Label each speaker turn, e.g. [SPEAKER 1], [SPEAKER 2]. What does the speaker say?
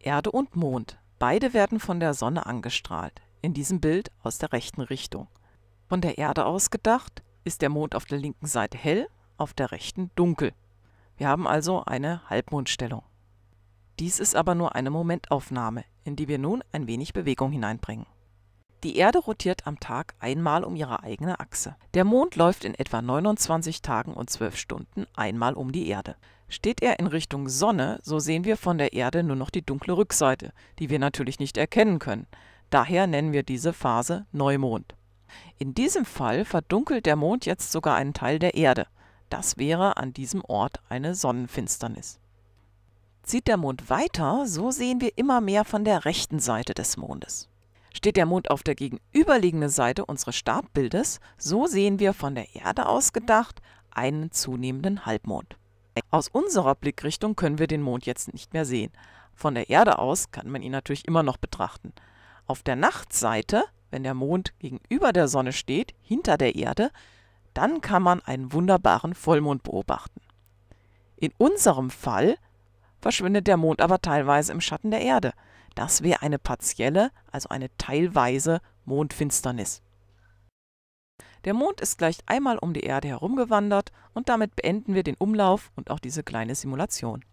[SPEAKER 1] Erde und Mond, beide werden von der Sonne angestrahlt, in diesem Bild aus der rechten Richtung. Von der Erde aus gedacht, ist der Mond auf der linken Seite hell, auf der rechten dunkel. Wir haben also eine Halbmondstellung. Dies ist aber nur eine Momentaufnahme, in die wir nun ein wenig Bewegung hineinbringen. Die Erde rotiert am Tag einmal um ihre eigene Achse. Der Mond läuft in etwa 29 Tagen und 12 Stunden einmal um die Erde. Steht er in Richtung Sonne, so sehen wir von der Erde nur noch die dunkle Rückseite, die wir natürlich nicht erkennen können. Daher nennen wir diese Phase Neumond. In diesem Fall verdunkelt der Mond jetzt sogar einen Teil der Erde. Das wäre an diesem Ort eine Sonnenfinsternis. Zieht der Mond weiter, so sehen wir immer mehr von der rechten Seite des Mondes. Steht der Mond auf der gegenüberliegenden Seite unseres Startbildes, so sehen wir von der Erde aus gedacht einen zunehmenden Halbmond. Aus unserer Blickrichtung können wir den Mond jetzt nicht mehr sehen. Von der Erde aus kann man ihn natürlich immer noch betrachten. Auf der Nachtseite, wenn der Mond gegenüber der Sonne steht, hinter der Erde, dann kann man einen wunderbaren Vollmond beobachten. In unserem Fall verschwindet der Mond aber teilweise im Schatten der Erde. Das wäre eine partielle, also eine teilweise Mondfinsternis. Der Mond ist gleich einmal um die Erde herumgewandert und damit beenden wir den Umlauf und auch diese kleine Simulation.